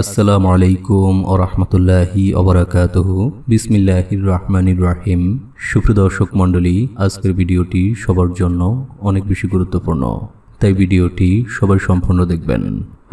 আসসালামু আলাইকুম ও রহমতুল্লাহি অবরাকাত বিসমিল্লাহির রহমানির রাহিম সুপ্রদর্শক মণ্ডলী আজকের ভিডিওটি সবার জন্য অনেক বেশি গুরুত্বপূর্ণ তাই ভিডিওটি সবাই সম্পূর্ণ দেখবেন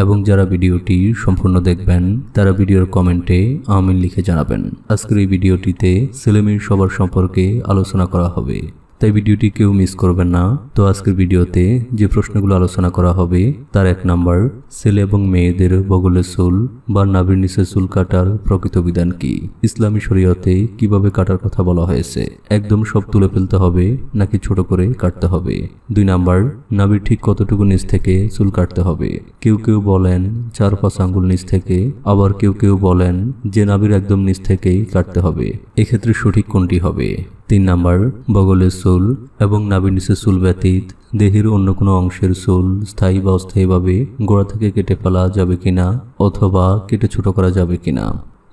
এবং যারা ভিডিওটি সম্পূর্ণ দেখবেন তারা ভিডিওর কমেন্টে আমিন লিখে জানাবেন আজকের এই ভিডিওটিতে সেলেমির সবার সম্পর্কে আলোচনা করা হবে তাই ভিডিওটি কেউ মিস করবেন না তো আজকের ভিডিওতে যে প্রশ্নগুলো আলোচনা করা হবে তার এক নাম্বার ছেলে এবং মেয়েদের বগলের চুল বা নাভির নিচে চুল কাটার প্রকৃত বিধান কি ইসলামী শরীয়তে কিভাবে কাটার কথা বলা হয়েছে একদম সব তুলে ফেলতে হবে নাকি ছোট করে কাটতে হবে দুই নাম্বার নাভির ঠিক কতটুকু নিচ থেকে চুল কাটতে হবে কেউ কেউ বলেন চার পাঁচ আঙ্গুল নিচ থেকে আবার কেউ কেউ বলেন যে নাভির একদম নিচ থেকেই কাটতে হবে এক্ষেত্রে সঠিক কোনটি হবে তিন নাম্বার বগলের সোল এবং নাবিনিসের নিচের চুল ব্যতীত দেহের অন্য কোনো অংশের চুল স্থায়ী বা অস্থায়ীভাবে গোড়া থেকে কেটে ফেলা যাবে কিনা অথবা কেটে ছোট করা যাবে কিনা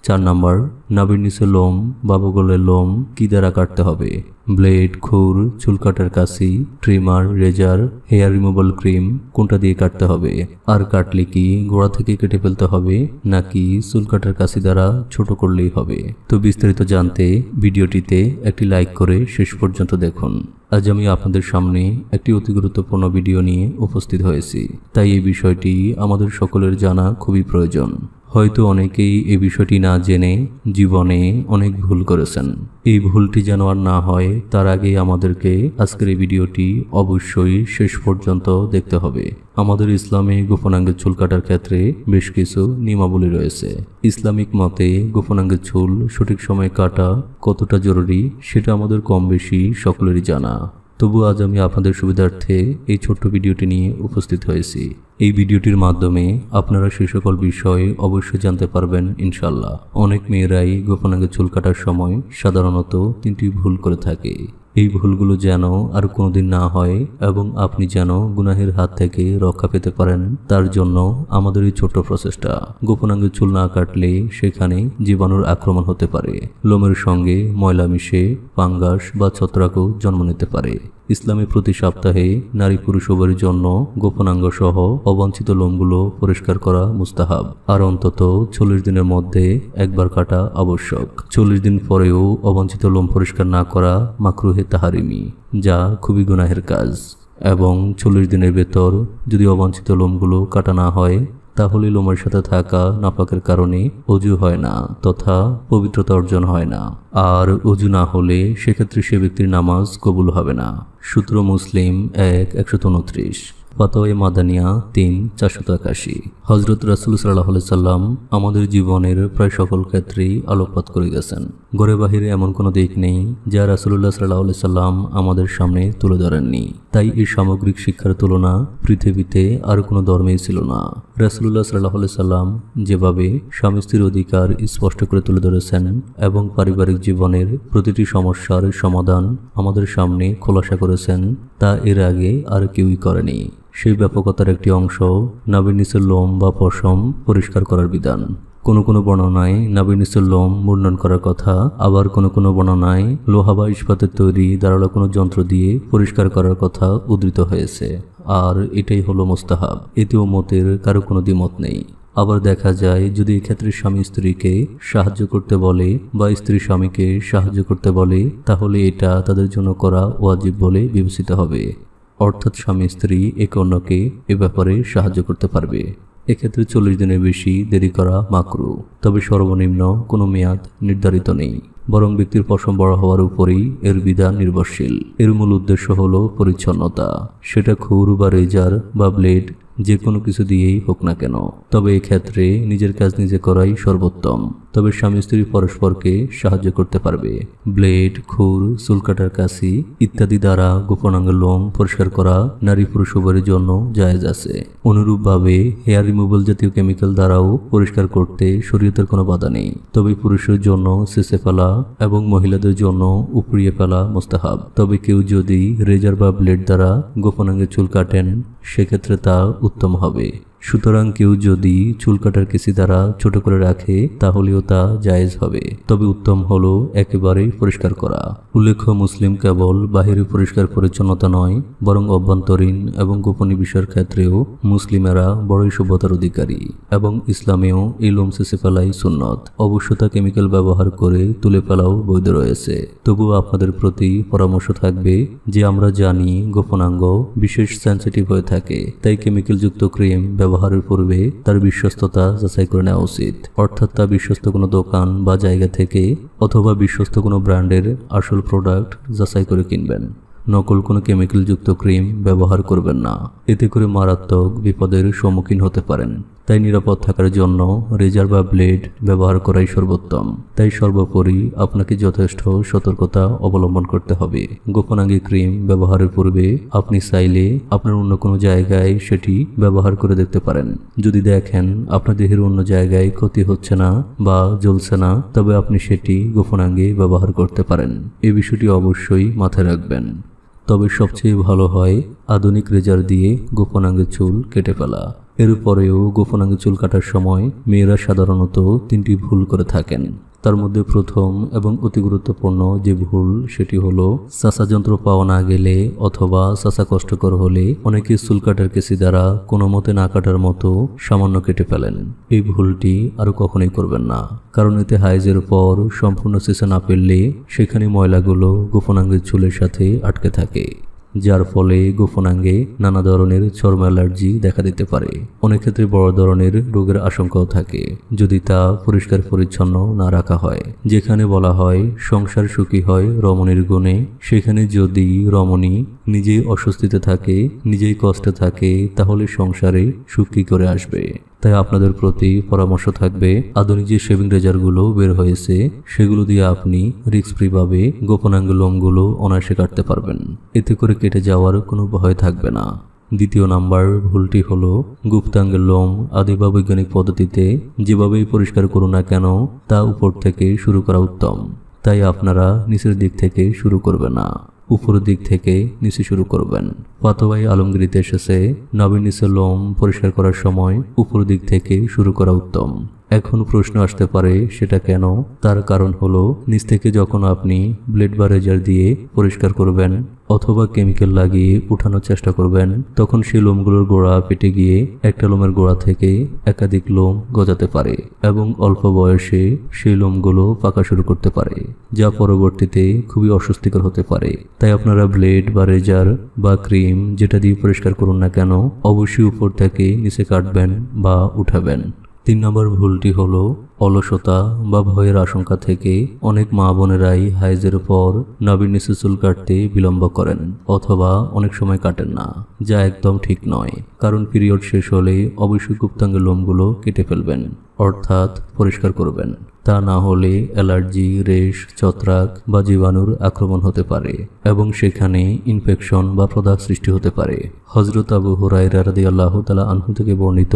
চার নম্বর নাভির নিচে লোম বা লোম কি দ্বারা কাটতে হবে ব্লেড খুর চুল কাটার কাশি trimmer razor hair removal cream কোনটা দিয়ে কাটতে হবে আর কাটলে কি গোড়া থেকে কেটে ফেলতে হবে নাকি চুল কাটার কাশি দ্বারা ছোট করলেই হবে তো বিস্তারিত জানতে ভিডিওটিতে একটি লাইক করে শেষ পর্যন্ত দেখুন আজ আমি আপনাদের সামনে একটি অতি গুরুত্বপূর্ণ ভিডিও নিয়ে উপস্থিত হয়েছি তাই এই বিষয়টি আমাদের সকলের জানা খুবই প্রয়োজন হয়তো অনেকেই এ বিষয়টি না জেনে জীবনে অনেক ভুল করেছেন এই ভুলটি যেন আর না হয় তার আগে আমাদেরকে আজকের এই ভিডিওটি অবশ্যই শেষ পর্যন্ত দেখতে হবে আমাদের ইসলামে গোপনাঙ্গের চুল কাটার ক্ষেত্রে বেশ কিছু নিয়মাবলী রয়েছে ইসলামিক মতে গোপনাঙ্গের চুল সঠিক সময়ে কাটা কতটা জরুরি সেটা আমাদের কম বেশি সকলেরই জানা তবু আজ আমি আপনাদের সুবিধার্থে এই ছোট্ট ভিডিওটি নিয়ে উপস্থিত হয়েছি এই ভিডিওটির মাধ্যমে আপনারা সে সকল বিষয়ে অবশ্যই জানতে পারবেন ইনশাল্লাহ অনেক মেয়েরাই গোপনাঙ্গে চুল কাটার সময় সাধারণত তিনটি ভুল করে থাকে এই ভুলগুলো যেন আর কোনোদিন না হয় এবং আপনি যেন গুনাহের হাত থেকে রক্ষা পেতে পারেন তার জন্য আমাদের এই ছোট্ট প্রচেষ্টা গোপনাঙ্গে চুল না কাটলে সেখানে জীবাণুর আক্রমণ হতে পারে লোমের সঙ্গে ময়লা মিশে পাঙ্গাস বা ছত্রাকও জন্ম নিতে পারে ইসলামে প্রতি সপ্তাহে নারী পুরুষ উভয়ের জন্য গোপনাঙ্গ সহ অবাঞ্ছিত লোমগুলো পরিষ্কার করা মুস্তাহাব আর অন্তত চল্লিশ দিনের মধ্যে একবার কাটা আবশ্যক চল্লিশ দিন পরেও অবাঞ্ছিত লোম পরিষ্কার না করা মাকরুহে তাহারিমি যা খুবই গুনাহের কাজ এবং চল্লিশ দিনের ভেতর যদি অবাঞ্ছিত লোমগুলো কাটা না হয় তাহলে লোমের সাথে থাকা নাপাকের কারণে অজু হয় না তথা পবিত্রতা অর্জন হয় না আর অজু না হলে সেক্ষেত্রে সে ব্যক্তির নামাজ কবুল হবে না সূত্র মুসলিম এক একশো ফতোয়ে মাদানিয়া তিন চারশো একাশি হজরত রাসুল সাল্লাহ সাল্লাম আমাদের জীবনের প্রায় সকল ক্ষেত্রেই আলোকপাত করে গেছেন গড়ে বাহিরে এমন কোনো দিক নেই যা রাসুল্লাহ সাল্লাহ সাল্লাম আমাদের সামনে তুলে ধরেননি তাই এই সামগ্রিক শিক্ষার তুলনা পৃথিবীতে আর কোনো ধর্মেই ছিল না রাসুল্লাহ সাল্লাহ সাল্লাম যেভাবে স্বামী স্ত্রীর অধিকার স্পষ্ট করে তুলে ধরেছেন এবং পারিবারিক জীবনের প্রতিটি সমস্যার সমাধান আমাদের সামনে খোলাসা করেছেন তা এর আগে আর কেউই করেনি সেই ব্যাপকতার একটি অংশ নাভির নিচের লোম বা পশম পরিষ্কার করার বিধান কোনো কোনো বর্ণনায় নাভির নিচের লোম মুন্ডন করার কথা আবার কোনো কোনো বর্ণনায় লোহা বা ইস্পাতের তৈরি দাঁড়ালো কোনো যন্ত্র দিয়ে পরিষ্কার করার কথা উদ্ধৃত হয়েছে আর এটাই হলো মোস্তাহাব এতেও মতের কারো কোনো দ্বিমত নেই আবার দেখা যায় যদি এক্ষেত্রে স্বামী স্ত্রীকে সাহায্য করতে বলে বা স্ত্রী স্বামীকে সাহায্য করতে বলে তাহলে এটা তাদের জন্য করা ওয়াজিব বলে বিবেচিত হবে অর্থাৎ স্বামী স্ত্রী এক অন্যকে এ ব্যাপারে সাহায্য করতে পারবে এক্ষেত্রে চল্লিশ দিনের বেশি দেরি করা মাকরু তবে সর্বনিম্ন কোনো মেয়াদ নির্ধারিত নেই বরং ব্যক্তির পশম বড় হওয়ার উপরেই এর বিধান নির্ভরশীল এর মূল উদ্দেশ্য হল পরিচ্ছন্নতা সেটা খুর বা রেজার বা ব্লেড যে কোনো কিছু দিয়েই হোক না কেন তবে ক্ষেত্রে নিজের কাজ নিজে করাই সর্বোত্তম তবে স্বামী স্ত্রী পরস্পরকে সাহায্য করতে পারবে ব্লেড খুর চুলকাটার কাশি ইত্যাদি দ্বারা গোপনাঙ্গ লোম পরিষ্কার করা নারী পুরুষ উভয়ের জন্য জায়েজ আছে অনুরূপভাবে হেয়ার রিমুভাল জাতীয় কেমিক্যাল দ্বারাও পরিষ্কার করতে শরীয়তের কোনো বাধা নেই তবে পুরুষের জন্য সেসে ফেলা এবং মহিলাদের জন্য উপড়িয়ে ফেলা মোস্তাহাব তবে কেউ যদি রেজার বা ব্লেড দ্বারা গোপনাঙ্গে চুল কাটেন সেক্ষেত্রে তা উত্তম হবে সুতরাং কেউ যদি চুল কাটার কেসি দ্বারা ছোট করে রাখে তাহলেও তা জায়েজ হবে তবে উত্তম হলো একেবারেই পরিষ্কার করা উল্লেখ্য মুসলিম কেবল বাহিরে পরিষ্কার পরিচ্ছন্নতা নয় বরং অভ্যন্তরীণ এবং গোপনীয় বিষয়ের ক্ষেত্রেও মুসলিমেরা বড়ই সভ্যতার অধিকারী এবং ইসলামেও এই লোম শেষে ফেলাই সুন্নত অবশ্য তা কেমিক্যাল ব্যবহার করে তুলে ফেলাও বৈধ রয়েছে তবুও আপনাদের প্রতি পরামর্শ থাকবে যে আমরা জানি গোপনাঙ্গ বিশেষ সেন্সিটিভ হয়ে থাকে তাই যুক্ত ক্রিম ব্যবহার ব্যবহারের পূর্বে তার বিশ্বস্ততা যাচাই করে নেওয়া উচিত অর্থাৎ তা বিশ্বস্ত কোনো দোকান বা জায়গা থেকে অথবা বিশ্বস্ত কোনো ব্র্যান্ডের আসল প্রোডাক্ট যাচাই করে কিনবেন নকল কোনো কেমিক্যালযুক্ত ক্রিম ব্যবহার করবেন না এতে করে মারাত্মক বিপদের সম্মুখীন হতে পারেন তাই নিরাপদ থাকার জন্য রেজার বা ব্লেড ব্যবহার করাই সর্বোত্তম তাই সর্বোপরি আপনাকে যথেষ্ট সতর্কতা অবলম্বন করতে হবে গোপনাঙ্গী ক্রিম ব্যবহারের পূর্বে আপনি চাইলে আপনার অন্য কোনো জায়গায় সেটি ব্যবহার করে দেখতে পারেন যদি দেখেন আপনার দেহের অন্য জায়গায় ক্ষতি হচ্ছে না বা জ্বলছে না তবে আপনি সেটি গোপনাঙ্গে ব্যবহার করতে পারেন এ বিষয়টি অবশ্যই মাথায় রাখবেন তবে সবচেয়ে ভালো হয় আধুনিক রেজার দিয়ে গোপনাঙ্গের চুল কেটে ফেলা এরপরেও গোপনাঙ্গে চুল কাটার সময় মেয়েরা সাধারণত তিনটি ভুল করে থাকেন তার মধ্যে প্রথম এবং অতি গুরুত্বপূর্ণ যে ভুল সেটি হলো চাষা যন্ত্র পাওয়া না গেলে অথবা চাষা কষ্টকর হলে অনেকে চুল কাটার কেসি দ্বারা কোনো মতে না কাটার মতো সামান্য কেটে ফেলেন এই ভুলটি আরও কখনোই করবেন না কারণ এতে হাইজের পর সম্পূর্ণ সেশন না পেললে সেখানে ময়লাগুলো গোপনাঙ্গের চুলের সাথে আটকে থাকে যার ফলে গোপনাঙ্গে নানা ধরনের চর্ম অ্যালার্জি দেখা দিতে পারে অনেক ক্ষেত্রে বড় ধরনের রোগের আশঙ্কাও থাকে যদি তা পরিষ্কার পরিচ্ছন্ন না রাখা হয় যেখানে বলা হয় সংসার সুখী হয় রমণীর গুণে সেখানে যদি রমণী নিজেই অস্বস্তিতে থাকে নিজেই কষ্টে থাকে তাহলে সংসারে সুখ কি করে আসবে তাই আপনাদের প্রতি পরামর্শ থাকবে আধুনিক যে শেভিং রেজারগুলো বের হয়েছে সেগুলো দিয়ে আপনি রিক্স ফ্রিভাবে গোপনাঙ্গ লোমগুলো অনায়াসে কাটতে পারবেন এতে করে কেটে যাওয়ার কোনো ভয় থাকবে না দ্বিতীয় নাম্বার ভুলটি হলো গুপ্তাঙ্গের লোম আদি বা বৈজ্ঞানিক পদ্ধতিতে যেভাবেই পরিষ্কার করুন না কেন তা উপর থেকে শুরু করা উত্তম তাই আপনারা নিচের দিক থেকে শুরু করবে না উপর দিক থেকে নিচে শুরু করবেন পাতবাই আলমগিরিতে এসেছে নবীন নিচে লোম পরিষ্কার করার সময় উপর দিক থেকে শুরু করা উত্তম এখন প্রশ্ন আসতে পারে সেটা কেন তার কারণ হলো নিচ থেকে যখন আপনি ব্লেড বা রেজার দিয়ে পরিষ্কার করবেন অথবা কেমিক্যাল লাগিয়ে উঠানোর চেষ্টা করবেন তখন সেই লোমগুলোর গোড়া পেটে গিয়ে একটা লোমের গোড়া থেকে একাধিক লোম গজাতে পারে এবং অল্প বয়সে সেই লোমগুলো পাকা শুরু করতে পারে যা পরবর্তীতে খুবই অস্বস্তিকর হতে পারে তাই আপনারা ব্লেড বা রেজার বা ক্রিম যেটা দিয়ে পরিষ্কার করুন না কেন অবশ্যই উপর থেকে নিচে কাটবেন বা উঠাবেন তিন নম্বর ভুলটি হলো অলসতা বা ভয়ের আশঙ্কা থেকে অনেক মা বোনেরাই হাইজের পর নাবির নিচে চুল কাটতে বিলম্ব করেন অথবা অনেক সময় কাটেন না যা একদম ঠিক নয় কারণ পিরিয়ড শেষ হলে অবশ্যই গুপ্তাঙ্গের লোমগুলো কেটে ফেলবেন অর্থাৎ পরিষ্কার করবেন তা না হলে অ্যালার্জি রেশ ছত্রাক বা জীবাণুর আক্রমণ হতে পারে এবং সেখানে ইনফেকশন বা প্রদাহ সৃষ্টি হতে পারে হজরত আবু হুরাই রাদি আল্লাহ তালা আনহু থেকে বর্ণিত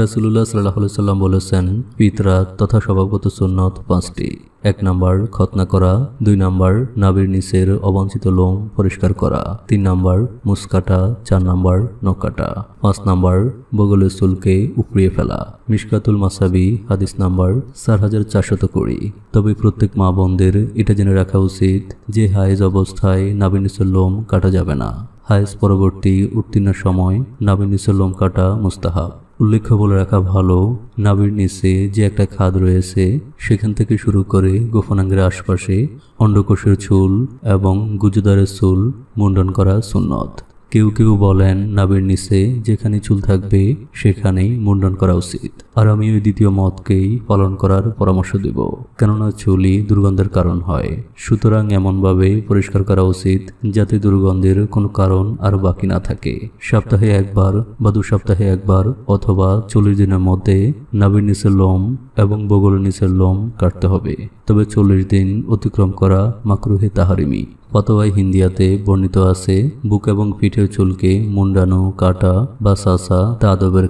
রাসুলুল্লাহ সাল্লাহ সাল্লাম বলেছেন পিতরাত তথা স্বভাবগত সুন্নত পাঁচটি এক নাম্বার খতনা করা দুই নাম্বার নাবির নিচের অবাঞ্ছিত লোম পরিষ্কার করা তিন নাম্বার মুসকাটা চার নাম্বার নকাটা পাঁচ নাম্বার বগলের চুলকে উপড়িয়ে ফেলা মিসকাতুল মাসাবি হাদিস নাম্বার চার হাজার চারশত কুড়ি তবে প্রত্যেক মা বোনদের এটা জেনে রাখা উচিত যে হায়েজ অবস্থায় নাবির নিচের লোম কাটা যাবে না হায়েজ পরবর্তী উত্তীর্ণ সময় নাবির নিচের লোম কাটা মুস্তাহাব উল্লেখ্য বলে রাখা ভালো নাবির নিচে যে একটা খাদ রয়েছে সেখান থেকে শুরু করে গোপনাঙ্গের আশপাশে অন্ডকোষের চুল এবং গুজদারের চুল মুন্ডন করা সুন্নত কেউ কেউ বলেন নাবের নিচে যেখানে চুল থাকবে সেখানেই মুন্ডন করা উচিত আর আমি ওই দ্বিতীয় মতকেই পালন করার পরামর্শ দেব কেননা চুলই দুর্গন্ধের কারণ হয় সুতরাং এমনভাবে পরিষ্কার করা উচিত যাতে দুর্গন্ধের কোনো কারণ আর বাকি না থাকে সপ্তাহে একবার বা দু সপ্তাহে একবার অথবা চল্লিশ দিনের মধ্যে নাবের নিচের লোম এবং বগলের নিচের লোম কাটতে হবে তবে চল্লিশ দিন অতিক্রম করা মাকরুহে তাহারিমি ফতোয়াই হিন্দিয়াতে বর্ণিত আছে বুক এবং পিঠের চুলকে মুন্ডানো কাটা বা সাসা তা আদবের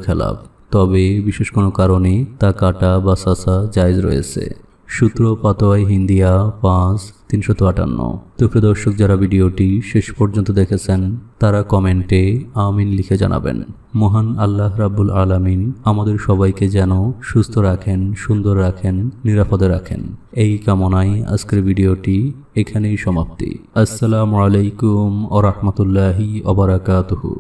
তবে বিশেষ কোনো কারণে তা কাটা বা সাসা জায়জ রয়েছে সূত্র পাতোয়াই হিন্দিয়া পাঁচ তিনশত আটান্ন তুপ্রিয় দর্শক যারা ভিডিওটি শেষ পর্যন্ত দেখেছেন তারা কমেন্টে আমিন লিখে জানাবেন মহান আল্লাহ রাব্বুল আলামিন আমাদের সবাইকে যেন সুস্থ রাখেন সুন্দর রাখেন নিরাপদে রাখেন এই কামনায় আজকের ভিডিওটি এখানেই সমাপ্তি আসসালামু আলাইকুম ও রহমতুল্লাহি অবরাকাতহু